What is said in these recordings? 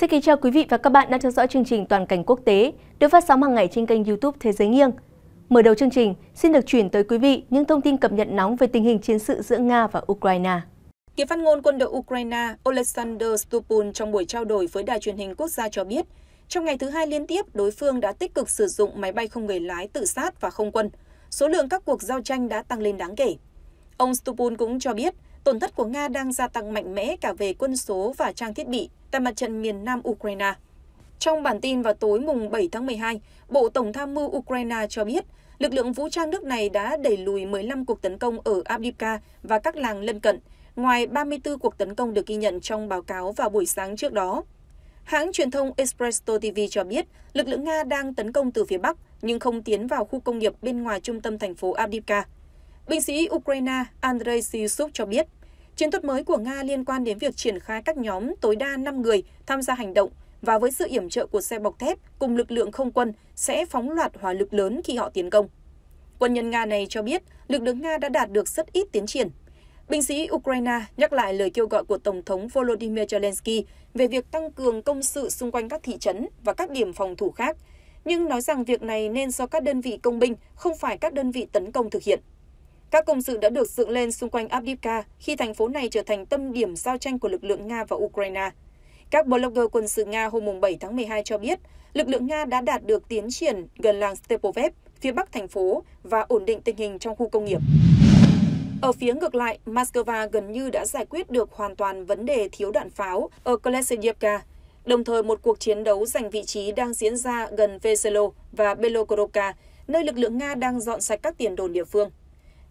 Xin kính chào quý vị và các bạn đang theo dõi chương trình Toàn cảnh quốc tế được phát sóng hàng ngày trên kênh YouTube Thế giới nghiêng. Mở đầu chương trình, xin được chuyển tới quý vị những thông tin cập nhật nóng về tình hình chiến sự giữa Nga và Ukraine. Người phát ngôn quân đội Ukraine Oleksandr Stupun trong buổi trao đổi với đài truyền hình quốc gia cho biết, trong ngày thứ hai liên tiếp, đối phương đã tích cực sử dụng máy bay không người lái tự sát và không quân. Số lượng các cuộc giao tranh đã tăng lên đáng kể. Ông Stupun cũng cho biết, tổn thất của Nga đang gia tăng mạnh mẽ cả về quân số và trang thiết bị tại mặt trận miền Nam Ukraine. Trong bản tin vào tối mùng 7 tháng 12, Bộ Tổng tham mưu Ukraine cho biết lực lượng vũ trang nước này đã đẩy lùi 15 cuộc tấn công ở Avdiivka và các làng lân cận, ngoài 34 cuộc tấn công được ghi nhận trong báo cáo vào buổi sáng trước đó. Hãng truyền thông Espresso TV cho biết lực lượng Nga đang tấn công từ phía Bắc nhưng không tiến vào khu công nghiệp bên ngoài trung tâm thành phố Avdiivka. Binh sĩ Ukraine Andrei Syusuk cho biết Chiến thuật mới của Nga liên quan đến việc triển khai các nhóm tối đa 5 người tham gia hành động và với sự yểm trợ của xe bọc thép cùng lực lượng không quân sẽ phóng loạt hỏa lực lớn khi họ tiến công. Quân nhân Nga này cho biết lực lượng Nga đã đạt được rất ít tiến triển. Binh sĩ Ukraine nhắc lại lời kêu gọi của Tổng thống Volodymyr Zelensky về việc tăng cường công sự xung quanh các thị trấn và các điểm phòng thủ khác, nhưng nói rằng việc này nên do các đơn vị công binh, không phải các đơn vị tấn công thực hiện. Các công sự đã được dựng lên xung quanh Abdivka khi thành phố này trở thành tâm điểm giao tranh của lực lượng Nga và Ukraine. Các blogger quân sự Nga hôm 7 tháng 12 cho biết, lực lượng Nga đã đạt được tiến triển gần làng Stepovev, phía bắc thành phố và ổn định tình hình trong khu công nghiệp. Ở phía ngược lại, Moscow gần như đã giải quyết được hoàn toàn vấn đề thiếu đạn pháo ở Kolesyevka. đồng thời một cuộc chiến đấu giành vị trí đang diễn ra gần Veselo và Belogorivka, nơi lực lượng Nga đang dọn sạch các tiền đồn địa phương.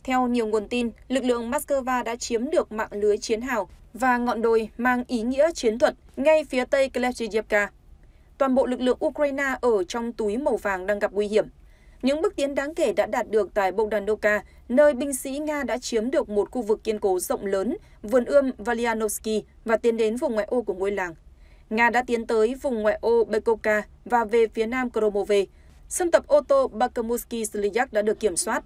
Theo nhiều nguồn tin, lực lượng Moscow đã chiếm được mạng lưới chiến hào và ngọn đồi mang ý nghĩa chiến thuật ngay phía tây Klevchivka. Toàn bộ lực lượng Ukraine ở trong túi màu vàng đang gặp nguy hiểm. Những bước tiến đáng kể đã đạt được tại Bogdanovka, nơi binh sĩ Nga đã chiếm được một khu vực kiên cố rộng lớn, vườn ươm Valyanovsky và tiến đến vùng ngoại ô của ngôi làng. Nga đã tiến tới vùng ngoại ô Bekovka và về phía nam Kromove. Sân tập ô tô Bakhmutsky Slyak đã được kiểm soát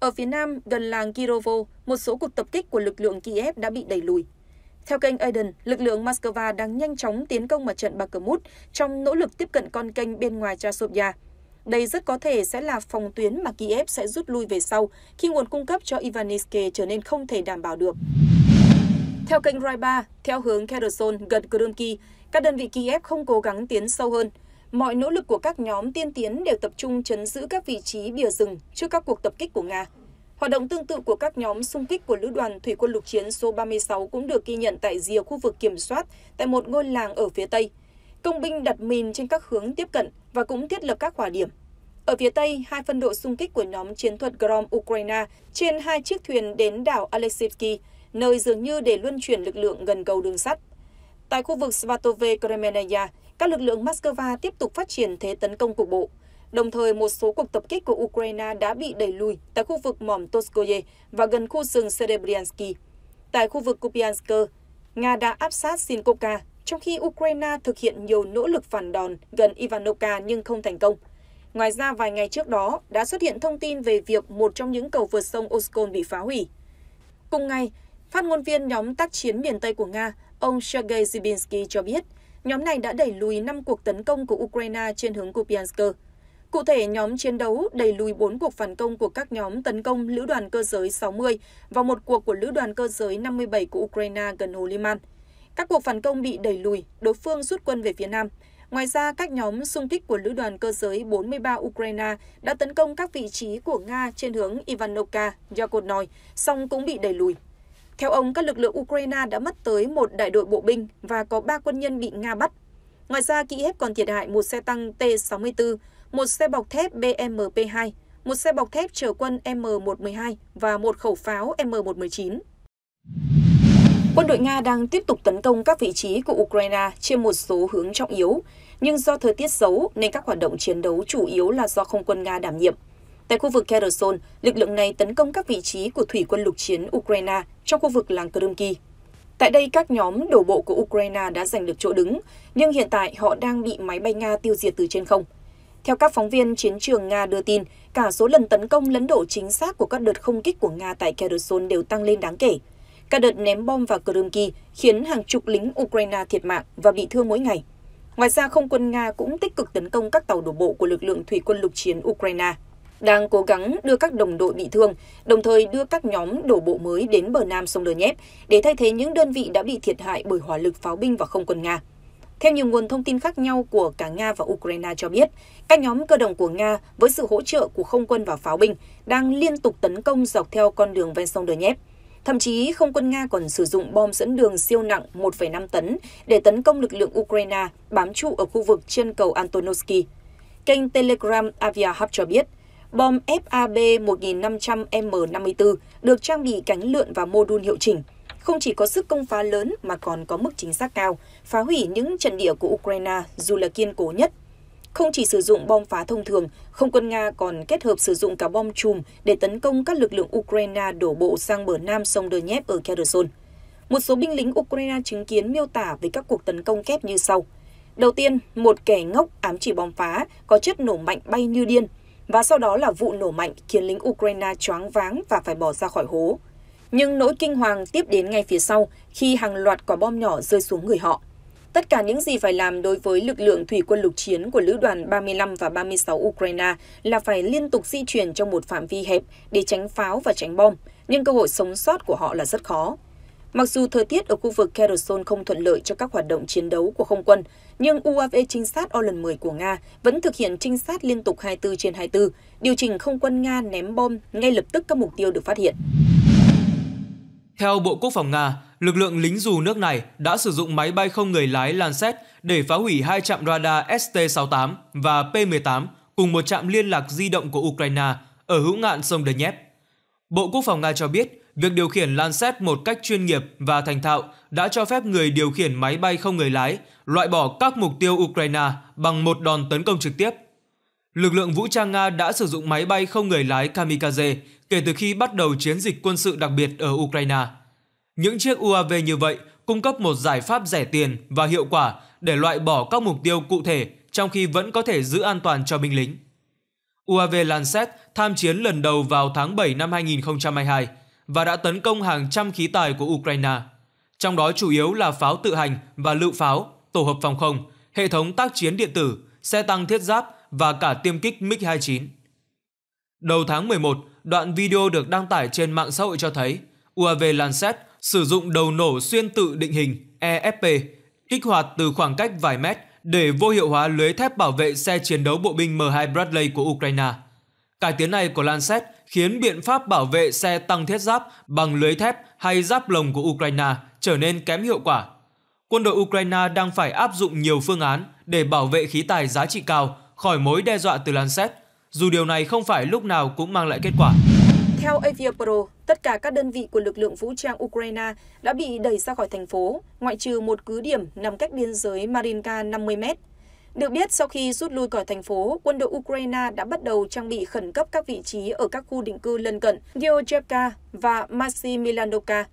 ở phía nam, gần làng Kirovo, một số cuộc tập kích của lực lượng Kiev đã bị đẩy lùi. Theo kênh Aiden, lực lượng Moscow đang nhanh chóng tiến công mặt trận Bakhmut trong nỗ lực tiếp cận con kênh bên ngoài Chasovya. Đây rất có thể sẽ là phòng tuyến mà Kiev sẽ rút lui về sau khi nguồn cung cấp cho Ivaniske trở nên không thể đảm bảo được. Theo kênh Rai theo hướng Kherson gần Krumki, các đơn vị Kiev không cố gắng tiến sâu hơn – mọi nỗ lực của các nhóm tiên tiến đều tập trung chấn giữ các vị trí bìa rừng trước các cuộc tập kích của Nga. Hoạt động tương tự của các nhóm xung kích của Lữ đoàn Thủy quân lục chiến số 36 cũng được ghi nhận tại rìa khu vực kiểm soát tại một ngôi làng ở phía Tây. Công binh đặt mìn trên các hướng tiếp cận và cũng thiết lập các hỏa điểm. Ở phía Tây, hai phân đội xung kích của nhóm chiến thuật Grom Ukraine trên hai chiếc thuyền đến đảo Alexivsky, nơi dường như để luân chuyển lực lượng gần cầu đường sắt. Tại khu vực Svatove Kremenaya, các lực lượng Moscow tiếp tục phát triển thế tấn công cục bộ. Đồng thời, một số cuộc tập kích của Ukraine đã bị đẩy lùi tại khu vực mỏm Toskoye và gần khu rừng Serebryansky. Tại khu vực Kupiansk, Nga đã áp sát Sinkovka, trong khi Ukraine thực hiện nhiều nỗ lực phản đòn gần Ivanovka nhưng không thành công. Ngoài ra, vài ngày trước đó đã xuất hiện thông tin về việc một trong những cầu vượt sông Oskol bị phá hủy. Cùng ngày, phát ngôn viên nhóm tác chiến miền Tây của Nga, ông Sergei Zybinsky cho biết – nhóm này đã đẩy lùi 5 cuộc tấn công của Ukraine trên hướng Kupiansk. Cụ thể, nhóm chiến đấu đẩy lùi 4 cuộc phản công của các nhóm tấn công lữ đoàn cơ giới 60 và một cuộc của lữ đoàn cơ giới 57 của Ukraine gần hồ Liman. Các cuộc phản công bị đẩy lùi, đối phương rút quân về phía nam. Ngoài ra, các nhóm xung kích của lữ đoàn cơ giới 43 Ukraine đã tấn công các vị trí của Nga trên hướng Ivanovka, Yakodnoy, song cũng bị đẩy lùi. Theo ông, các lực lượng Ukraine đã mất tới một đại đội bộ binh và có ba quân nhân bị Nga bắt. Ngoài ra, Kiev còn thiệt hại một xe tăng T-64, một xe bọc thép BMP-2, một xe bọc thép chở quân M112 và một khẩu pháo M119. Quân đội Nga đang tiếp tục tấn công các vị trí của Ukraine trên một số hướng trọng yếu, nhưng do thời tiết xấu nên các hoạt động chiến đấu chủ yếu là do không quân Nga đảm nhiệm. Tại khu vực Kherson, lực lượng này tấn công các vị trí của thủy quân lục chiến Ukraine trong khu vực làng Krymki. Tại đây, các nhóm đổ bộ của Ukraine đã giành được chỗ đứng, nhưng hiện tại họ đang bị máy bay Nga tiêu diệt từ trên không. Theo các phóng viên chiến trường Nga đưa tin, cả số lần tấn công lấn độ chính xác của các đợt không kích của Nga tại Kherson đều tăng lên đáng kể. Các đợt ném bom vào Krymki khiến hàng chục lính Ukraine thiệt mạng và bị thương mỗi ngày. Ngoài ra, không quân Nga cũng tích cực tấn công các tàu đổ bộ của lực lượng thủy quân lục chiến Ukraine đang cố gắng đưa các đồng đội bị thương, đồng thời đưa các nhóm đổ bộ mới đến bờ nam sông Donetsk để thay thế những đơn vị đã bị thiệt hại bởi hỏa lực pháo binh và không quân Nga. Theo nhiều nguồn thông tin khác nhau của cả Nga và Ukraine cho biết, các nhóm cơ động của Nga với sự hỗ trợ của không quân và pháo binh đang liên tục tấn công dọc theo con đường ven sông Donetsk. Thậm chí, không quân Nga còn sử dụng bom dẫn đường siêu nặng 1,5 tấn để tấn công lực lượng Ukraine bám trụ ở khu vực trên cầu Antonovsky. Kênh Telegram Aviahub cho biết, bom FAB 1500M54 được trang bị cánh lượn và mô đun hiệu chỉnh, không chỉ có sức công phá lớn mà còn có mức chính xác cao, phá hủy những trận địa của Ukraine dù là kiên cố nhất. Không chỉ sử dụng bom phá thông thường, không quân Nga còn kết hợp sử dụng cả bom chùm để tấn công các lực lượng Ukraine đổ bộ sang bờ nam sông Donetsk ở Kherson. Một số binh lính Ukraine chứng kiến miêu tả về các cuộc tấn công kép như sau. Đầu tiên, một kẻ ngốc ám chỉ bom phá, có chất nổ mạnh bay như điên, và sau đó là vụ nổ mạnh khiến lính Ukraine choáng váng và phải bỏ ra khỏi hố. Nhưng nỗi kinh hoàng tiếp đến ngay phía sau khi hàng loạt quả bom nhỏ rơi xuống người họ. Tất cả những gì phải làm đối với lực lượng thủy quân lục chiến của lữ đoàn 35 và 36 Ukraine là phải liên tục di chuyển trong một phạm vi hẹp để tránh pháo và tránh bom, nhưng cơ hội sống sót của họ là rất khó. Mặc dù thời tiết ở khu vực Kherson không thuận lợi cho các hoạt động chiến đấu của không quân, nhưng UAV trinh sát Orlan-10 của Nga vẫn thực hiện trinh sát liên tục 24 trên 24, điều chỉnh không quân Nga ném bom ngay lập tức các mục tiêu được phát hiện. Theo Bộ Quốc phòng Nga, lực lượng lính dù nước này đã sử dụng máy bay không người lái Lancet để phá hủy hai trạm radar ST-68 và P-18 cùng một trạm liên lạc di động của Ukraine ở hữu ngạn sông Donetsk. Bộ Quốc phòng Nga cho biết, Việc điều khiển Landsat một cách chuyên nghiệp và thành thạo đã cho phép người điều khiển máy bay không người lái loại bỏ các mục tiêu Ukraine bằng một đòn tấn công trực tiếp. Lực lượng vũ trang Nga đã sử dụng máy bay không người lái kamikaze kể từ khi bắt đầu chiến dịch quân sự đặc biệt ở Ukraine. Những chiếc UAV như vậy cung cấp một giải pháp rẻ tiền và hiệu quả để loại bỏ các mục tiêu cụ thể trong khi vẫn có thể giữ an toàn cho binh lính. UAV Lancet tham chiến lần đầu vào tháng 7 năm 2022 và đã tấn công hàng trăm khí tài của Ukraine, trong đó chủ yếu là pháo tự hành và lựu pháo, tổ hợp phòng không, hệ thống tác chiến điện tử, xe tăng thiết giáp và cả tiêm kích MiG-29. Đầu tháng 11, đoạn video được đăng tải trên mạng xã hội cho thấy UAV Lancet sử dụng đầu nổ xuyên tự định hình EFP kích hoạt từ khoảng cách vài mét để vô hiệu hóa lưới thép bảo vệ xe chiến đấu bộ binh M2 Bradley của Ukraine. Cải tiến này của Lancet khiến biện pháp bảo vệ xe tăng thiết giáp bằng lưới thép hay giáp lồng của Ukraine trở nên kém hiệu quả. Quân đội Ukraine đang phải áp dụng nhiều phương án để bảo vệ khí tài giá trị cao khỏi mối đe dọa từ Lancet, dù điều này không phải lúc nào cũng mang lại kết quả. Theo Aviapro, tất cả các đơn vị của lực lượng vũ trang Ukraine đã bị đẩy ra khỏi thành phố, ngoại trừ một cứ điểm nằm cách biên giới Marinka 50 mét. Được biết, sau khi rút lui khỏi thành phố, quân đội Ukraine đã bắt đầu trang bị khẩn cấp các vị trí ở các khu định cư lân cận Georgievka và Maximilianovka.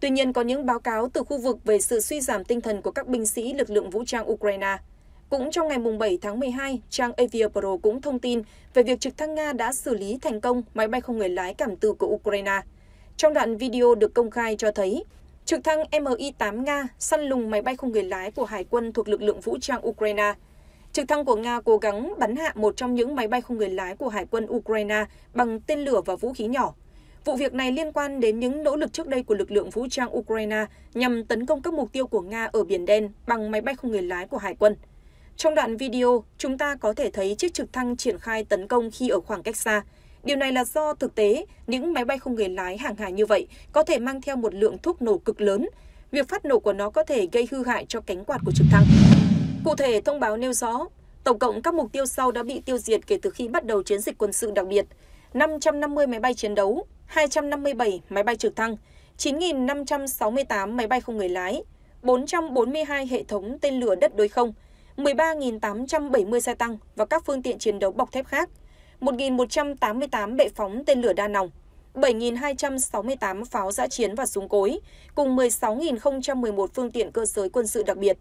Tuy nhiên, có những báo cáo từ khu vực về sự suy giảm tinh thần của các binh sĩ lực lượng vũ trang Ukraine. Cũng trong ngày 7 tháng 12, trang Aviapro cũng thông tin về việc trực thăng Nga đã xử lý thành công máy bay không người lái cảm tử của Ukraine. Trong đoạn video được công khai cho thấy, trực thăng Mi-8 Nga săn lùng máy bay không người lái của Hải quân thuộc lực lượng vũ trang Ukraine – trực thăng của Nga cố gắng bắn hạ một trong những máy bay không người lái của Hải quân Ukraine bằng tên lửa và vũ khí nhỏ. Vụ việc này liên quan đến những nỗ lực trước đây của lực lượng vũ trang Ukraine nhằm tấn công các mục tiêu của Nga ở Biển Đen bằng máy bay không người lái của Hải quân. Trong đoạn video, chúng ta có thể thấy chiếc trực thăng triển khai tấn công khi ở khoảng cách xa. Điều này là do thực tế, những máy bay không người lái hàng hải như vậy có thể mang theo một lượng thuốc nổ cực lớn. Việc phát nổ của nó có thể gây hư hại cho cánh quạt của trực thăng. Cụ thể, thông báo nêu rõ, tổng cộng các mục tiêu sau đã bị tiêu diệt kể từ khi bắt đầu chiến dịch quân sự đặc biệt, 550 máy bay chiến đấu, 257 máy bay trực thăng, 9.568 máy bay không người lái, 442 hệ thống tên lửa đất đối không, 13.870 xe tăng và các phương tiện chiến đấu bọc thép khác, 1.188 bệ phóng tên lửa đa nòng, 7.268 pháo giã chiến và súng cối, cùng 16.011 phương tiện cơ giới quân sự đặc biệt,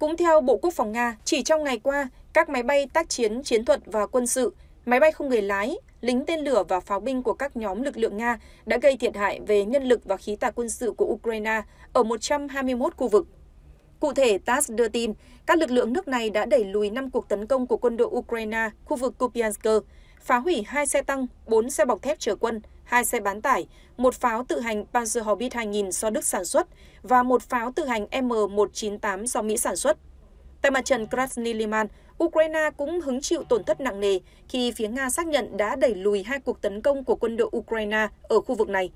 cũng theo Bộ Quốc phòng Nga, chỉ trong ngày qua, các máy bay tác chiến chiến thuật và quân sự, máy bay không người lái, lính tên lửa và pháo binh của các nhóm lực lượng Nga đã gây thiệt hại về nhân lực và khí tài quân sự của Ukraine ở 121 khu vực. Cụ thể, TASS đưa tin, các lực lượng nước này đã đẩy lùi 5 cuộc tấn công của quân đội Ukraine khu vực Kupiansk, phá hủy hai xe tăng, bốn xe bọc thép chở quân, hai xe bán tải, một pháo tự hành Panzer Hobbit 2000 do Đức sản xuất và một pháo tự hành M198 do Mỹ sản xuất. Tại mặt trận Krasny Liman, Ukraine cũng hứng chịu tổn thất nặng nề khi phía Nga xác nhận đã đẩy lùi hai cuộc tấn công của quân đội Ukraine ở khu vực này,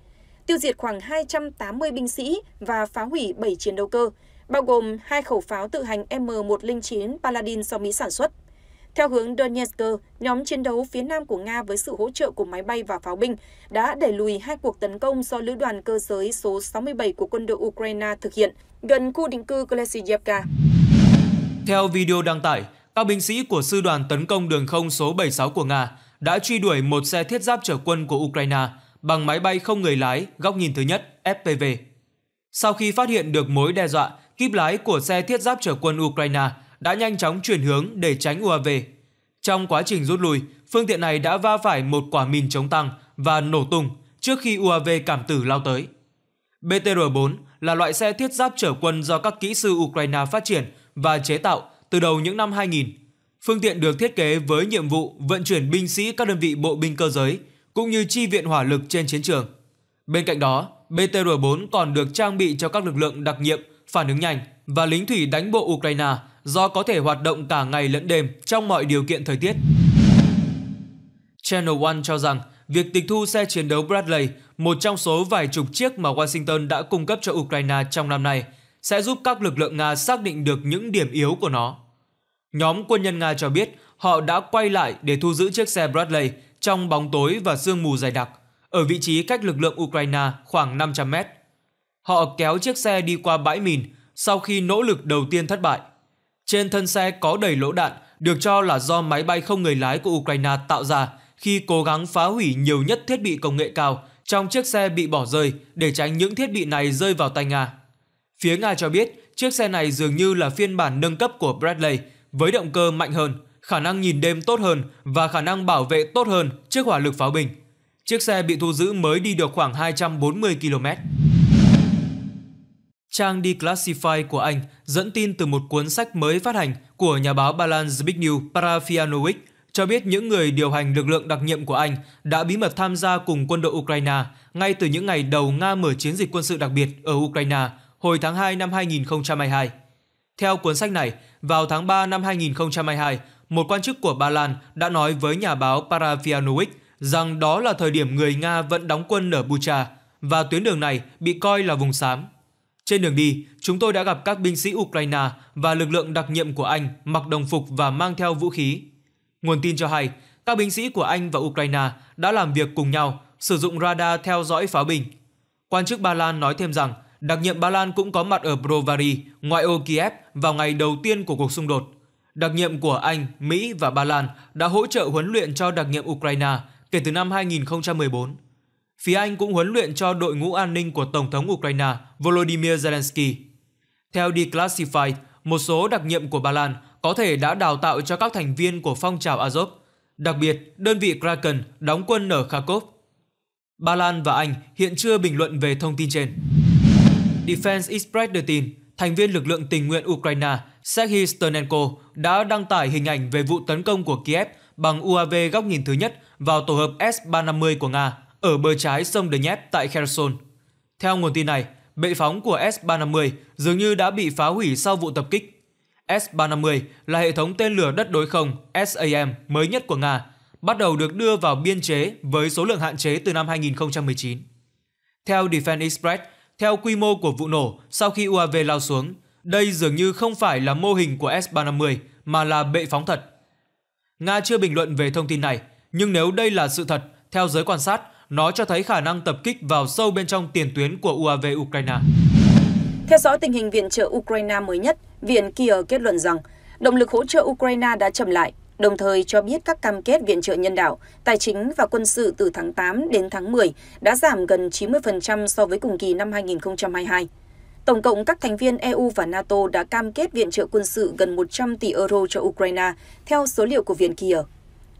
tiêu diệt khoảng 280 binh sĩ và phá hủy 7 chiến đấu cơ, bao gồm hai khẩu pháo tự hành M109 Paladin do Mỹ sản xuất. Theo hướng Donetsk, nhóm chiến đấu phía nam của Nga với sự hỗ trợ của máy bay và pháo binh đã đẩy lùi hai cuộc tấn công do lữ đoàn cơ giới số 67 của quân đội Ukraine thực hiện gần khu định cư Klesiyevka. Theo video đăng tải, các binh sĩ của sư đoàn tấn công đường không số 76 của Nga đã truy đuổi một xe thiết giáp chở quân của Ukraine bằng máy bay không người lái góc nhìn thứ nhất FPV. Sau khi phát hiện được mối đe dọa, kíp lái của xe thiết giáp chở quân Ukraine đã nhanh chóng chuyển hướng để tránh UAV. Trong quá trình rút lui, phương tiện này đã va phải một quả mìn chống tăng và nổ tung trước khi UAV cảm tử lao tới. BTR-4 là loại xe thiết giáp chở quân do các kỹ sư Ukraine phát triển và chế tạo từ đầu những năm 2000. Phương tiện được thiết kế với nhiệm vụ vận chuyển binh sĩ các đơn vị bộ binh cơ giới cũng như chi viện hỏa lực trên chiến trường. Bên cạnh đó, BTR-4 còn được trang bị cho các lực lượng đặc nhiệm, phản ứng nhanh và lính thủy đánh bộ Ukraine do có thể hoạt động cả ngày lẫn đêm trong mọi điều kiện thời tiết. Channel One cho rằng việc tịch thu xe chiến đấu Bradley, một trong số vài chục chiếc mà Washington đã cung cấp cho Ukraine trong năm nay, sẽ giúp các lực lượng Nga xác định được những điểm yếu của nó. Nhóm quân nhân Nga cho biết họ đã quay lại để thu giữ chiếc xe Bradley trong bóng tối và sương mù dày đặc, ở vị trí cách lực lượng Ukraine khoảng 500 mét. Họ kéo chiếc xe đi qua bãi mìn sau khi nỗ lực đầu tiên thất bại. Trên thân xe có đầy lỗ đạn, được cho là do máy bay không người lái của Ukraine tạo ra khi cố gắng phá hủy nhiều nhất thiết bị công nghệ cao trong chiếc xe bị bỏ rơi để tránh những thiết bị này rơi vào tay Nga. Phía Nga cho biết chiếc xe này dường như là phiên bản nâng cấp của Bradley với động cơ mạnh hơn, khả năng nhìn đêm tốt hơn và khả năng bảo vệ tốt hơn trước hỏa lực pháo binh. Chiếc xe bị thu giữ mới đi được khoảng 240 km. Trang Declassified của Anh dẫn tin từ một cuốn sách mới phát hành của nhà báo Ba Lan Zbigniew Parafianovic cho biết những người điều hành lực lượng đặc nhiệm của Anh đã bí mật tham gia cùng quân đội Ukraine ngay từ những ngày đầu Nga mở chiến dịch quân sự đặc biệt ở Ukraine hồi tháng 2 năm 2022. Theo cuốn sách này, vào tháng 3 năm 2022, một quan chức của Ba Lan đã nói với nhà báo Parafianovic rằng đó là thời điểm người Nga vẫn đóng quân ở Bucha và tuyến đường này bị coi là vùng xám. Trên đường đi, chúng tôi đã gặp các binh sĩ Ukraine và lực lượng đặc nhiệm của Anh mặc đồng phục và mang theo vũ khí. Nguồn tin cho hay, các binh sĩ của Anh và Ukraine đã làm việc cùng nhau, sử dụng radar theo dõi pháo binh. Quan chức Ba Lan nói thêm rằng, đặc nhiệm Ba Lan cũng có mặt ở Brovary, ngoại ô Kiev vào ngày đầu tiên của cuộc xung đột. Đặc nhiệm của Anh, Mỹ và Ba Lan đã hỗ trợ huấn luyện cho đặc nhiệm Ukraine kể từ năm 2014 phía Anh cũng huấn luyện cho đội ngũ an ninh của Tổng thống Ukraine Volodymyr Zelensky. Theo Declassified, một số đặc nhiệm của Ba Lan có thể đã đào tạo cho các thành viên của phong trào Azov, đặc biệt đơn vị Kraken đóng quân ở Kharkov. Ba Lan và Anh hiện chưa bình luận về thông tin trên. Defense Express đưa tin, thành viên lực lượng tình nguyện Ukraine Serhiy Sternenko đã đăng tải hình ảnh về vụ tấn công của Kiev bằng UAV góc nhìn thứ nhất vào tổ hợp S-350 của Nga ở bờ trái sông Dnep tại Kherson. Theo nguồn tin này, bệ phóng của S-350 dường như đã bị phá hủy sau vụ tập kích. S-350 là hệ thống tên lửa đất đối không SAM mới nhất của Nga, bắt đầu được đưa vào biên chế với số lượng hạn chế từ năm 2019. Theo Defense Express, theo quy mô của vụ nổ sau khi UAV lao xuống, đây dường như không phải là mô hình của S-350 mà là bệ phóng thật. Nga chưa bình luận về thông tin này, nhưng nếu đây là sự thật, theo giới quan sát, nó cho thấy khả năng tập kích vào sâu bên trong tiền tuyến của UAV Ukraine. Theo dõi tình hình viện trợ Ukraine mới nhất, Viện Kiev kết luận rằng động lực hỗ trợ Ukraine đã chậm lại, đồng thời cho biết các cam kết viện trợ nhân đạo, tài chính và quân sự từ tháng 8 đến tháng 10 đã giảm gần 90% so với cùng kỳ năm 2022. Tổng cộng các thành viên EU và NATO đã cam kết viện trợ quân sự gần 100 tỷ euro cho Ukraine, theo số liệu của Viện Kiev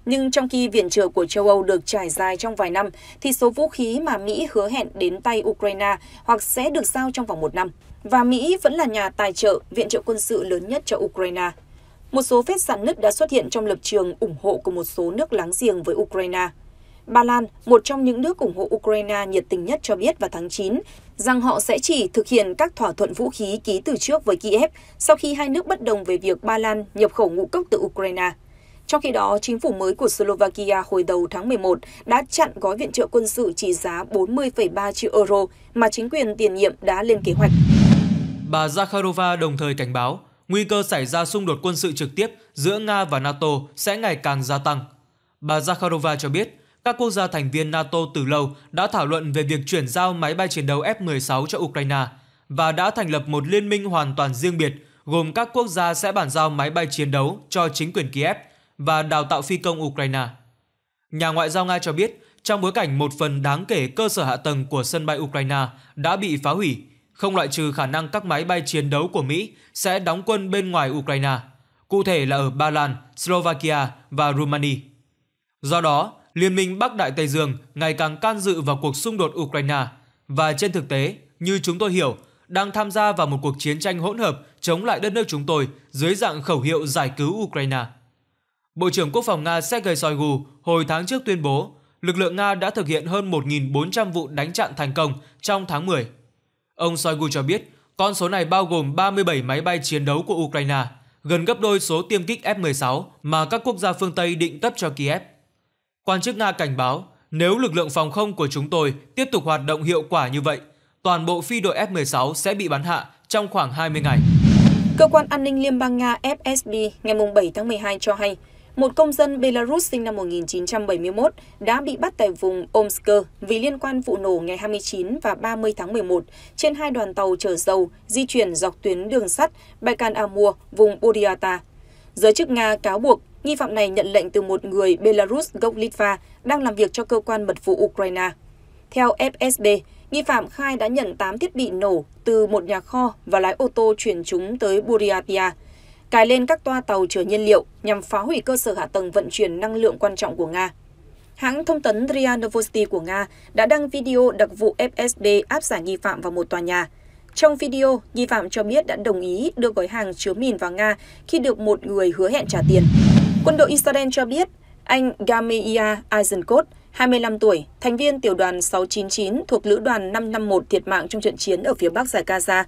nhưng trong khi viện trợ của châu Âu được trải dài trong vài năm, thì số vũ khí mà Mỹ hứa hẹn đến tay Ukraine hoặc sẽ được giao trong vòng một năm. Và Mỹ vẫn là nhà tài trợ, viện trợ quân sự lớn nhất cho Ukraine. Một số vết sạn nứt đã xuất hiện trong lập trường ủng hộ của một số nước láng giềng với Ukraine. Ba Lan, một trong những nước ủng hộ Ukraine nhiệt tình nhất cho biết vào tháng 9 rằng họ sẽ chỉ thực hiện các thỏa thuận vũ khí ký từ trước với Kiev sau khi hai nước bất đồng về việc Ba Lan nhập khẩu ngũ cốc từ Ukraine. Trong khi đó, chính phủ mới của Slovakia hồi đầu tháng 11 đã chặn gói viện trợ quân sự trị giá 40,3 triệu euro mà chính quyền tiền nhiệm đã lên kế hoạch. Bà Zakharova đồng thời cảnh báo nguy cơ xảy ra xung đột quân sự trực tiếp giữa Nga và NATO sẽ ngày càng gia tăng. Bà Zakharova cho biết, các quốc gia thành viên NATO từ lâu đã thảo luận về việc chuyển giao máy bay chiến đấu F-16 cho Ukraine và đã thành lập một liên minh hoàn toàn riêng biệt gồm các quốc gia sẽ bàn giao máy bay chiến đấu cho chính quyền Kiev và đào tạo phi công Ukraine. Nhà ngoại giao Nga cho biết, trong bối cảnh một phần đáng kể cơ sở hạ tầng của sân bay Ukraine đã bị phá hủy, không loại trừ khả năng các máy bay chiến đấu của Mỹ sẽ đóng quân bên ngoài Ukraine, cụ thể là ở Ba Lan, Slovakia và Romania. Do đó, Liên minh Bắc Đại Tây Dương ngày càng can dự vào cuộc xung đột Ukraine và trên thực tế, như chúng tôi hiểu, đang tham gia vào một cuộc chiến tranh hỗn hợp chống lại đất nước chúng tôi dưới dạng khẩu hiệu giải cứu Ukraine. Bộ trưởng Quốc phòng Nga Sergei Shoigu hồi tháng trước tuyên bố lực lượng Nga đã thực hiện hơn 1.400 vụ đánh chặn thành công trong tháng 10. Ông Shoigu cho biết con số này bao gồm 37 máy bay chiến đấu của Ukraine, gần gấp đôi số tiêm kích F-16 mà các quốc gia phương Tây định cấp cho Kiev. Quan chức Nga cảnh báo, nếu lực lượng phòng không của chúng tôi tiếp tục hoạt động hiệu quả như vậy, toàn bộ phi đội F-16 sẽ bị bắn hạ trong khoảng 20 ngày. Cơ quan an ninh Liên bang Nga FSB ngày 7 tháng 12 cho hay, một công dân Belarus sinh năm 1971 đã bị bắt tại vùng Omsk vì liên quan vụ nổ ngày 29 và 30 tháng 11 trên hai đoàn tàu chở dầu di chuyển dọc tuyến đường sắt Baikan Amur, vùng Buryata. Giới chức Nga cáo buộc nghi phạm này nhận lệnh từ một người Belarus gốc Litva đang làm việc cho cơ quan mật vụ Ukraine. Theo FSB, nghi phạm khai đã nhận 8 thiết bị nổ từ một nhà kho và lái ô tô chuyển chúng tới Buryatia, cài lên các toa tàu chở nhiên liệu nhằm phá hủy cơ sở hạ tầng vận chuyển năng lượng quan trọng của Nga. Hãng thông tấn RIA Novosti của Nga đã đăng video đặc vụ FSB áp giải nghi phạm vào một tòa nhà. Trong video, nghi phạm cho biết đã đồng ý đưa gói hàng chứa mìn vào Nga khi được một người hứa hẹn trả tiền. Quân đội Israel cho biết anh Gamia Eisenkot, 25 tuổi, thành viên tiểu đoàn 699 thuộc lữ đoàn 551 thiệt mạng trong trận chiến ở phía bắc giải Gaza.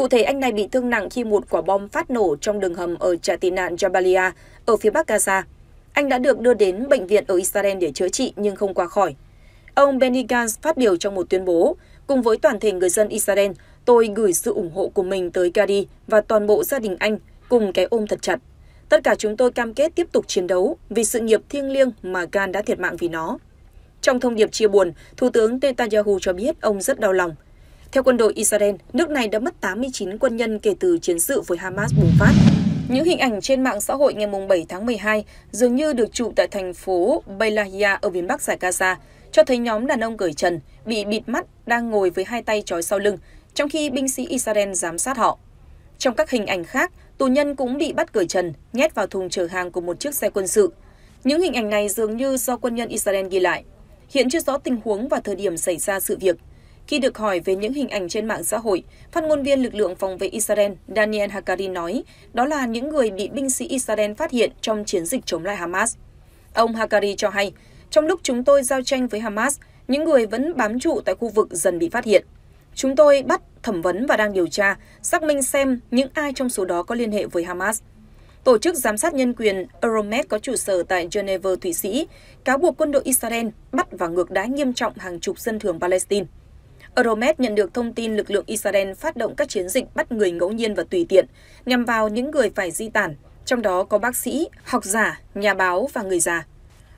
Cụ thể, anh này bị thương nặng khi một quả bom phát nổ trong đường hầm ở trại tị nạn Jabalia ở phía bắc Gaza. Anh đã được đưa đến bệnh viện ở Israel để chữa trị nhưng không qua khỏi. Ông Benny Gantz phát biểu trong một tuyên bố, cùng với toàn thể người dân Israel, tôi gửi sự ủng hộ của mình tới Gadi và toàn bộ gia đình anh cùng cái ôm thật chặt. Tất cả chúng tôi cam kết tiếp tục chiến đấu vì sự nghiệp thiêng liêng mà Gan đã thiệt mạng vì nó. Trong thông điệp chia buồn, Thủ tướng Netanyahu cho biết ông rất đau lòng – theo quân đội Israel, nước này đã mất 89 quân nhân kể từ chiến sự với Hamas bùng phát. Những hình ảnh trên mạng xã hội ngày 7 tháng 12 dường như được chụp tại thành phố Beilahia ở miền Bắc giải Gaza, cho thấy nhóm đàn ông cởi trần, bị bịt mắt, đang ngồi với hai tay trói sau lưng, trong khi binh sĩ Israel giám sát họ. Trong các hình ảnh khác, tù nhân cũng bị bắt cởi trần, nhét vào thùng chở hàng của một chiếc xe quân sự. Những hình ảnh này dường như do quân nhân Israel ghi lại. Hiện chưa rõ tình huống và thời điểm xảy ra sự việc. Khi được hỏi về những hình ảnh trên mạng xã hội, phát ngôn viên lực lượng phòng vệ Israel Daniel Hakari nói đó là những người bị binh sĩ Israel phát hiện trong chiến dịch chống lại Hamas. Ông Hakari cho hay, trong lúc chúng tôi giao tranh với Hamas, những người vẫn bám trụ tại khu vực dần bị phát hiện. Chúng tôi bắt, thẩm vấn và đang điều tra, xác minh xem những ai trong số đó có liên hệ với Hamas. Tổ chức giám sát nhân quyền Euromed có trụ sở tại Geneva, Thụy Sĩ, cáo buộc quân đội Israel bắt và ngược đá nghiêm trọng hàng chục dân thường Palestine. Euromed nhận được thông tin lực lượng Israel phát động các chiến dịch bắt người ngẫu nhiên và tùy tiện, nhằm vào những người phải di tản, trong đó có bác sĩ, học giả, nhà báo và người già.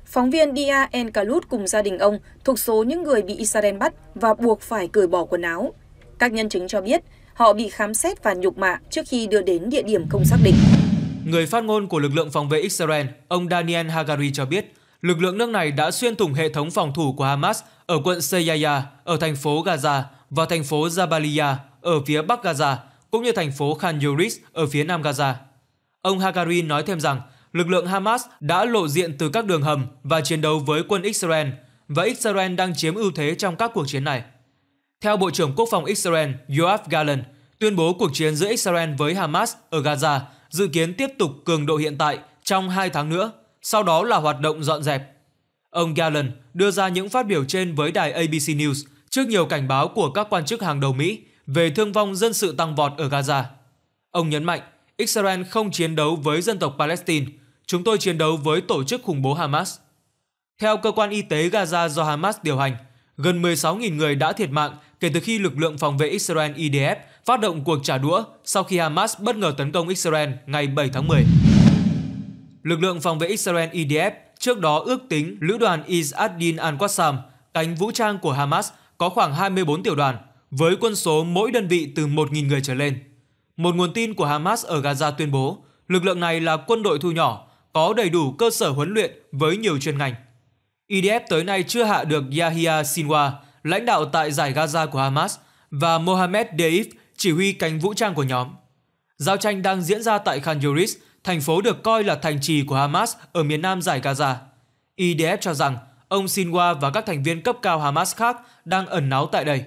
Phóng viên Dia El Kalut cùng gia đình ông thuộc số những người bị Israel bắt và buộc phải cởi bỏ quần áo. Các nhân chứng cho biết, họ bị khám xét và nhục mạ trước khi đưa đến địa điểm không xác định. Người phát ngôn của lực lượng phòng vệ Israel, ông Daniel Hagari cho biết, lực lượng nước này đã xuyên thủng hệ thống phòng thủ của Hamas ở quận Seyaya ở thành phố Gaza và thành phố Jabalia ở phía bắc Gaza, cũng như thành phố Khan Yunis ở phía nam Gaza. Ông Hagari nói thêm rằng lực lượng Hamas đã lộ diện từ các đường hầm và chiến đấu với quân Israel, và Israel đang chiếm ưu thế trong các cuộc chiến này. Theo Bộ trưởng Quốc phòng Israel Yoav Gallant, tuyên bố cuộc chiến giữa Israel với Hamas ở Gaza dự kiến tiếp tục cường độ hiện tại trong 2 tháng nữa – sau đó là hoạt động dọn dẹp. Ông Gallen đưa ra những phát biểu trên với đài ABC News trước nhiều cảnh báo của các quan chức hàng đầu Mỹ về thương vong dân sự tăng vọt ở Gaza. Ông nhấn mạnh, Israel không chiến đấu với dân tộc Palestine, chúng tôi chiến đấu với tổ chức khủng bố Hamas. Theo cơ quan y tế Gaza do Hamas điều hành, gần 16.000 người đã thiệt mạng kể từ khi lực lượng phòng vệ Israel IDF phát động cuộc trả đũa sau khi Hamas bất ngờ tấn công Israel ngày 7 tháng 10 lực lượng phòng vệ Israel IDF trước đó ước tính lữ đoàn Is ad-Din al-Qassam, cánh vũ trang của Hamas, có khoảng 24 tiểu đoàn, với quân số mỗi đơn vị từ 1.000 người trở lên. Một nguồn tin của Hamas ở Gaza tuyên bố, lực lượng này là quân đội thu nhỏ, có đầy đủ cơ sở huấn luyện với nhiều chuyên ngành. IDF tới nay chưa hạ được Yahya Sinwar, lãnh đạo tại giải Gaza của Hamas, và Mohamed Deif, chỉ huy cánh vũ trang của nhóm. Giao tranh đang diễn ra tại Khan Yunis thành phố được coi là thành trì của Hamas ở miền nam giải Gaza. IDF cho rằng ông Sinwa và các thành viên cấp cao Hamas khác đang ẩn náu tại đây.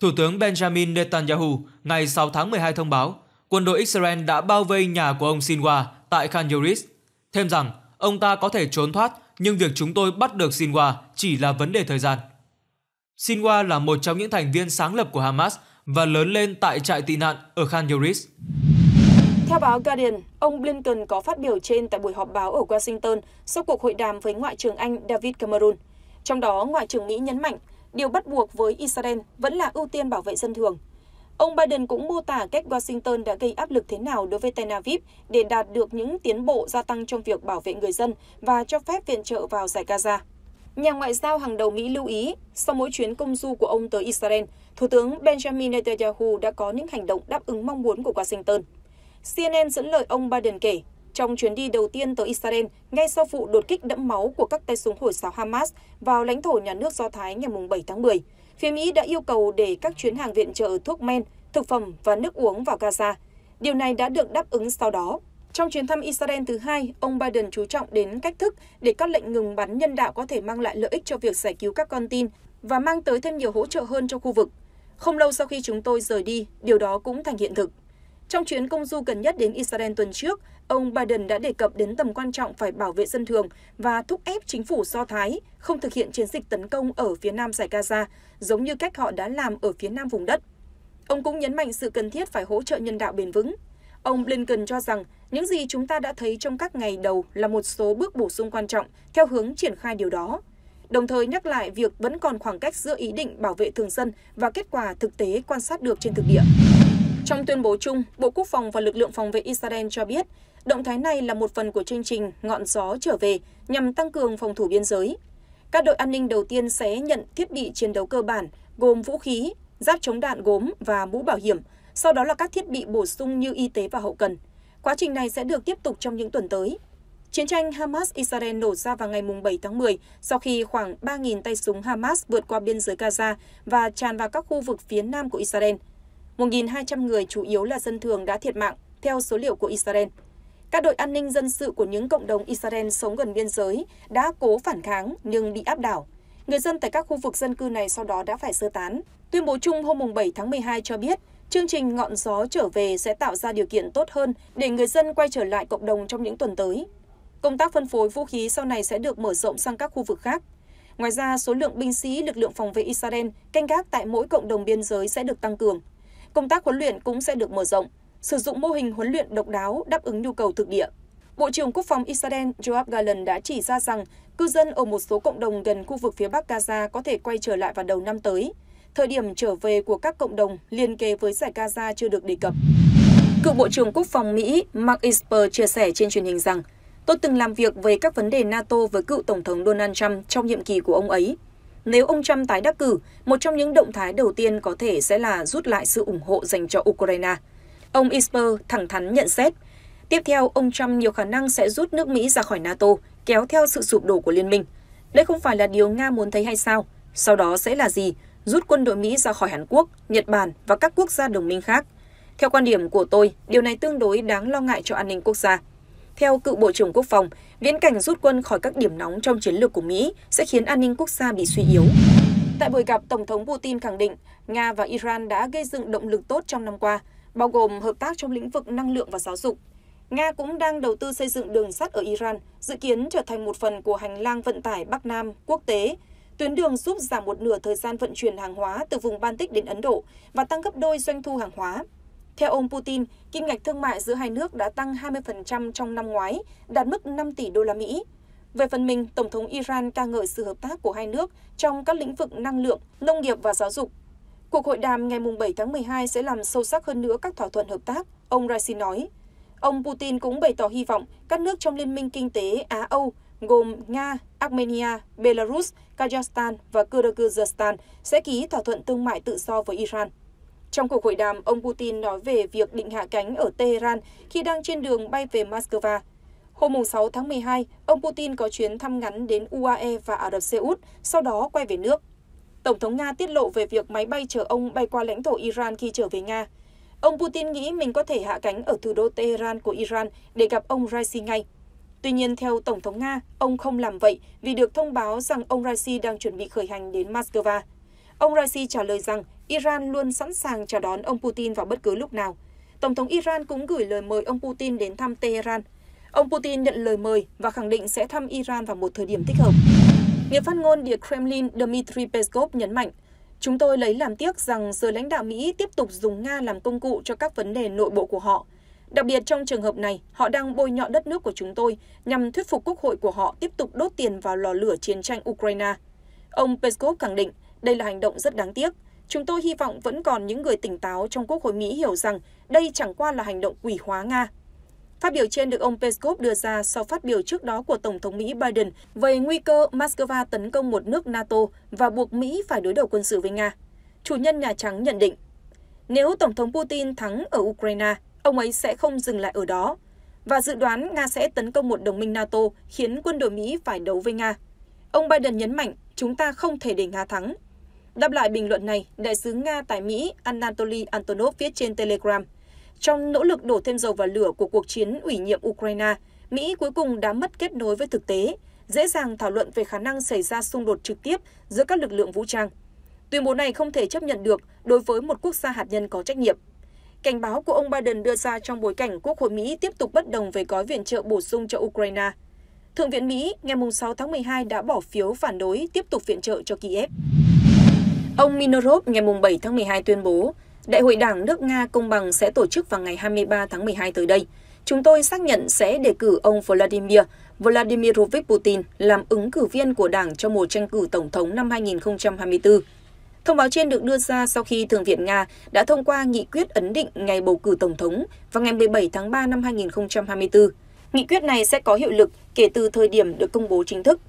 Thủ tướng Benjamin Netanyahu ngày 6 tháng 12 thông báo quân đội Israel đã bao vây nhà của ông Sinwa tại Khan Yunis, thêm rằng ông ta có thể trốn thoát nhưng việc chúng tôi bắt được Sinwa chỉ là vấn đề thời gian. Sinwa là một trong những thành viên sáng lập của Hamas và lớn lên tại trại tị nạn ở Khan Yunis. Theo báo Guardian, ông Blinken có phát biểu trên tại buổi họp báo ở Washington sau cuộc hội đàm với Ngoại trưởng Anh David Cameron. Trong đó, Ngoại trưởng Mỹ nhấn mạnh điều bắt buộc với Israel vẫn là ưu tiên bảo vệ dân thường. Ông Biden cũng mô tả cách Washington đã gây áp lực thế nào đối với Tel Aviv để đạt được những tiến bộ gia tăng trong việc bảo vệ người dân và cho phép viện trợ vào giải Gaza. Nhà ngoại giao hàng đầu Mỹ lưu ý, sau mỗi chuyến công du của ông tới Israel, Thủ tướng Benjamin Netanyahu đã có những hành động đáp ứng mong muốn của Washington cnn dẫn lời ông biden kể trong chuyến đi đầu tiên tới israel ngay sau vụ đột kích đẫm máu của các tay súng hồi giáo hamas vào lãnh thổ nhà nước do thái ngày 7 tháng 10 phía mỹ đã yêu cầu để các chuyến hàng viện trợ thuốc men thực phẩm và nước uống vào gaza điều này đã được đáp ứng sau đó trong chuyến thăm Israel thứ hai, ông Biden chú trọng đến cách thức để các lệnh ngừng bắn nhân đạo có thể mang lại lợi ích cho việc giải cứu các con tin và mang tới thêm nhiều hỗ trợ hơn cho khu vực. Không lâu sau khi chúng tôi rời đi, điều đó cũng thành hiện thực. Trong chuyến công du gần nhất đến Israel tuần trước, ông Biden đã đề cập đến tầm quan trọng phải bảo vệ dân thường và thúc ép chính phủ Do Thái không thực hiện chiến dịch tấn công ở phía nam giải Gaza, giống như cách họ đã làm ở phía nam vùng đất. Ông cũng nhấn mạnh sự cần thiết phải hỗ trợ nhân đạo bền vững. Ông Blinken cho rằng những gì chúng ta đã thấy trong các ngày đầu là một số bước bổ sung quan trọng theo hướng triển khai điều đó, đồng thời nhắc lại việc vẫn còn khoảng cách giữa ý định bảo vệ thường dân và kết quả thực tế quan sát được trên thực địa. Trong tuyên bố chung, Bộ Quốc phòng và lực lượng phòng vệ Israel cho biết, động thái này là một phần của chương trình Ngọn gió trở về nhằm tăng cường phòng thủ biên giới. Các đội an ninh đầu tiên sẽ nhận thiết bị chiến đấu cơ bản gồm vũ khí, giáp chống đạn gốm và mũ bảo hiểm, sau đó là các thiết bị bổ sung như y tế và hậu cần. Quá trình này sẽ được tiếp tục trong những tuần tới. Chiến tranh Hamas-Israel nổ ra vào ngày 7 tháng 10 sau khi khoảng 3.000 tay súng Hamas vượt qua biên giới Gaza và tràn vào các khu vực phía nam của Israel – 1.200 người chủ yếu là dân thường đã thiệt mạng, theo số liệu của Israel. Các đội an ninh dân sự của những cộng đồng Israel sống gần biên giới đã cố phản kháng nhưng bị áp đảo. Người dân tại các khu vực dân cư này sau đó đã phải sơ tán. Tuyên bố chung hôm 7 tháng 12 cho biết, chương trình Ngọn gió trở về sẽ tạo ra điều kiện tốt hơn để người dân quay trở lại cộng đồng trong những tuần tới. Công tác phân phối vũ khí sau này sẽ được mở rộng sang các khu vực khác. Ngoài ra, số lượng binh sĩ lực lượng phòng vệ Israel canh gác tại mỗi cộng đồng biên giới sẽ được tăng cường công tác huấn luyện cũng sẽ được mở rộng sử dụng mô hình huấn luyện độc đáo đáp ứng nhu cầu thực địa. Bộ trưởng Quốc phòng Israel Joab Galan đã chỉ ra rằng cư dân ở một số cộng đồng gần khu vực phía Bắc Gaza có thể quay trở lại vào đầu năm tới. Thời điểm trở về của các cộng đồng liên kề với giải Gaza chưa được đề cập. Cựu Bộ trưởng Quốc phòng Mỹ Mark Esper chia sẻ trên truyền hình rằng Tôi từng làm việc về các vấn đề NATO với cựu Tổng thống Donald Trump trong nhiệm kỳ của ông ấy nếu ông Trump tái đắc cử, một trong những động thái đầu tiên có thể sẽ là rút lại sự ủng hộ dành cho Ukraine. Ông Esper thẳng thắn nhận xét, tiếp theo ông Trump nhiều khả năng sẽ rút nước Mỹ ra khỏi NATO, kéo theo sự sụp đổ của liên minh. Đây không phải là điều Nga muốn thấy hay sao? Sau đó sẽ là gì? Rút quân đội Mỹ ra khỏi Hàn Quốc, Nhật Bản và các quốc gia đồng minh khác. Theo quan điểm của tôi, điều này tương đối đáng lo ngại cho an ninh quốc gia. Theo cựu Bộ trưởng Quốc phòng, viễn cảnh rút quân khỏi các điểm nóng trong chiến lược của Mỹ sẽ khiến an ninh quốc gia bị suy yếu. Tại buổi gặp, Tổng thống Putin khẳng định Nga và Iran đã gây dựng động lực tốt trong năm qua, bao gồm hợp tác trong lĩnh vực năng lượng và giáo dục. Nga cũng đang đầu tư xây dựng đường sắt ở Iran, dự kiến trở thành một phần của hành lang vận tải Bắc Nam quốc tế. Tuyến đường giúp giảm một nửa thời gian vận chuyển hàng hóa từ vùng Baltic đến Ấn Độ và tăng gấp đôi doanh thu hàng hóa. Theo ông Putin, kim ngạch thương mại giữa hai nước đã tăng 20% trong năm ngoái, đạt mức 5 tỷ đô la Mỹ. Về phần mình, Tổng thống Iran ca ngợi sự hợp tác của hai nước trong các lĩnh vực năng lượng, nông nghiệp và giáo dục. Cuộc hội đàm ngày 7 tháng 12 sẽ làm sâu sắc hơn nữa các thỏa thuận hợp tác, ông Raisi nói. Ông Putin cũng bày tỏ hy vọng các nước trong Liên minh Kinh tế Á-Âu gồm Nga, Armenia, Belarus, Kazakhstan và Kyrgyzstan sẽ ký thỏa thuận thương mại tự do với Iran trong cuộc hội đàm ông putin nói về việc định hạ cánh ở tehran khi đang trên đường bay về moscow hôm 6 tháng 12 ông putin có chuyến thăm ngắn đến uae và ả rập xê út sau đó quay về nước tổng thống nga tiết lộ về việc máy bay chở ông bay qua lãnh thổ iran khi trở về nga ông putin nghĩ mình có thể hạ cánh ở thủ đô tehran của iran để gặp ông raisi ngay Tuy nhiên, theo Tổng thống Nga, ông không làm vậy vì được thông báo rằng ông Raisi đang chuẩn bị khởi hành đến Moscow. Ông Raisi trả lời rằng Iran luôn sẵn sàng chào đón ông Putin vào bất cứ lúc nào. Tổng thống Iran cũng gửi lời mời ông Putin đến thăm Tehran. Ông Putin nhận lời mời và khẳng định sẽ thăm Iran vào một thời điểm thích hợp. Người phát ngôn Điện Kremlin Dmitry Peskov nhấn mạnh, Chúng tôi lấy làm tiếc rằng giới lãnh đạo Mỹ tiếp tục dùng Nga làm công cụ cho các vấn đề nội bộ của họ. Đặc biệt trong trường hợp này, họ đang bôi nhọ đất nước của chúng tôi nhằm thuyết phục quốc hội của họ tiếp tục đốt tiền vào lò lửa chiến tranh Ukraine. Ông Peskov khẳng định đây là hành động rất đáng tiếc. Chúng tôi hy vọng vẫn còn những người tỉnh táo trong Quốc hội Mỹ hiểu rằng đây chẳng qua là hành động quỷ hóa Nga. Phát biểu trên được ông Peskov đưa ra sau phát biểu trước đó của Tổng thống Mỹ Biden về nguy cơ Moscow tấn công một nước NATO và buộc Mỹ phải đối đầu quân sự với Nga. Chủ nhân Nhà Trắng nhận định, nếu Tổng thống Putin thắng ở Ukraine, ông ấy sẽ không dừng lại ở đó. Và dự đoán Nga sẽ tấn công một đồng minh NATO khiến quân đội Mỹ phải đấu với Nga. Ông Biden nhấn mạnh, chúng ta không thể để Nga thắng, Đáp lại bình luận này, đại sứ Nga tại Mỹ Anatoly Antonov viết trên Telegram, trong nỗ lực đổ thêm dầu vào lửa của cuộc chiến ủy nhiệm Ukraine, Mỹ cuối cùng đã mất kết nối với thực tế, dễ dàng thảo luận về khả năng xảy ra xung đột trực tiếp giữa các lực lượng vũ trang. Tuyên bố này không thể chấp nhận được đối với một quốc gia hạt nhân có trách nhiệm. Cảnh báo của ông Biden đưa ra trong bối cảnh Quốc hội Mỹ tiếp tục bất đồng về gói viện trợ bổ sung cho Ukraine. Thượng viện Mỹ ngày 6 tháng 12 đã bỏ phiếu phản đối tiếp tục viện trợ cho Kiev. Ông Minorov ngày 7 tháng 12 tuyên bố, Đại hội Đảng nước Nga Công bằng sẽ tổ chức vào ngày 23 tháng 12 tới đây. Chúng tôi xác nhận sẽ đề cử ông Vladimir Vladimirovich Putin làm ứng cử viên của Đảng cho mùa tranh cử Tổng thống năm 2024. Thông báo trên được đưa ra sau khi Thượng viện Nga đã thông qua nghị quyết ấn định ngày bầu cử Tổng thống vào ngày 17 tháng 3 năm 2024. Nghị quyết này sẽ có hiệu lực kể từ thời điểm được công bố chính thức.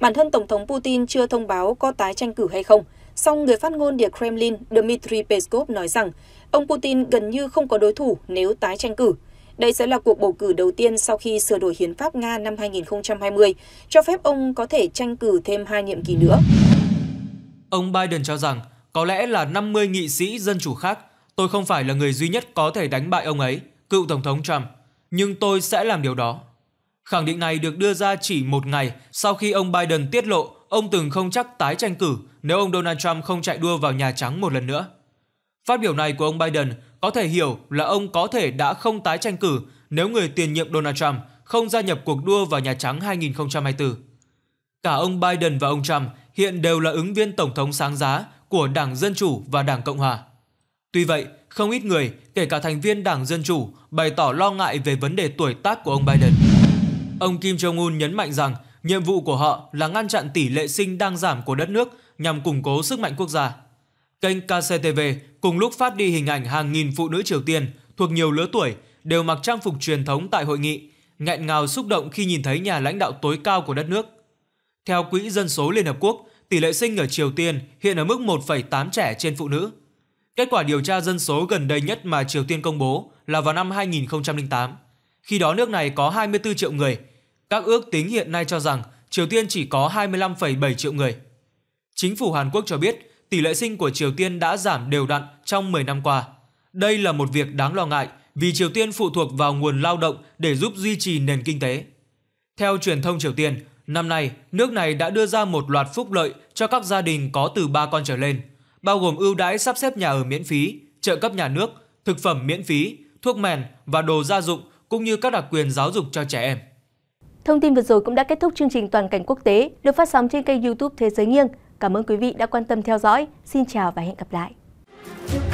Bản thân Tổng thống Putin chưa thông báo có tái tranh cử hay không, Song người phát ngôn Điện Kremlin Dmitry Peskov nói rằng ông Putin gần như không có đối thủ nếu tái tranh cử. Đây sẽ là cuộc bầu cử đầu tiên sau khi sửa đổi hiến pháp Nga năm 2020, cho phép ông có thể tranh cử thêm hai nhiệm kỳ nữa. Ông Biden cho rằng có lẽ là 50 nghị sĩ dân chủ khác, tôi không phải là người duy nhất có thể đánh bại ông ấy, cựu Tổng thống Trump, nhưng tôi sẽ làm điều đó. Khẳng định này được đưa ra chỉ một ngày sau khi ông Biden tiết lộ ông từng không chắc tái tranh cử nếu ông Donald Trump không chạy đua vào Nhà Trắng một lần nữa. Phát biểu này của ông Biden có thể hiểu là ông có thể đã không tái tranh cử nếu người tiền nhiệm Donald Trump không gia nhập cuộc đua vào Nhà Trắng 2024. Cả ông Biden và ông Trump hiện đều là ứng viên tổng thống sáng giá của Đảng Dân Chủ và Đảng Cộng Hòa. Tuy vậy, không ít người, kể cả thành viên Đảng Dân Chủ, bày tỏ lo ngại về vấn đề tuổi tác của ông Biden. Ông Kim Jong-un nhấn mạnh rằng Nhiệm vụ của họ là ngăn chặn tỷ lệ sinh đang giảm của đất nước nhằm củng cố sức mạnh quốc gia. Kênh KCTV cùng lúc phát đi hình ảnh hàng nghìn phụ nữ Triều Tiên thuộc nhiều lứa tuổi đều mặc trang phục truyền thống tại hội nghị, nghẹn ngào xúc động khi nhìn thấy nhà lãnh đạo tối cao của đất nước. Theo Quỹ Dân số Liên Hợp Quốc, tỷ lệ sinh ở Triều Tiên hiện ở mức 1,8 trẻ trên phụ nữ. Kết quả điều tra dân số gần đây nhất mà Triều Tiên công bố là vào năm 2008. Khi đó nước này có 24 triệu người, các ước tính hiện nay cho rằng Triều Tiên chỉ có 25,7 triệu người. Chính phủ Hàn Quốc cho biết tỷ lệ sinh của Triều Tiên đã giảm đều đặn trong 10 năm qua. Đây là một việc đáng lo ngại vì Triều Tiên phụ thuộc vào nguồn lao động để giúp duy trì nền kinh tế. Theo truyền thông Triều Tiên, năm nay nước này đã đưa ra một loạt phúc lợi cho các gia đình có từ 3 con trở lên, bao gồm ưu đãi sắp xếp nhà ở miễn phí, trợ cấp nhà nước, thực phẩm miễn phí, thuốc men và đồ gia dụng cũng như các đặc quyền giáo dục cho trẻ em. Thông tin vừa rồi cũng đã kết thúc chương trình Toàn cảnh quốc tế được phát sóng trên kênh youtube Thế giới nghiêng. Cảm ơn quý vị đã quan tâm theo dõi. Xin chào và hẹn gặp lại.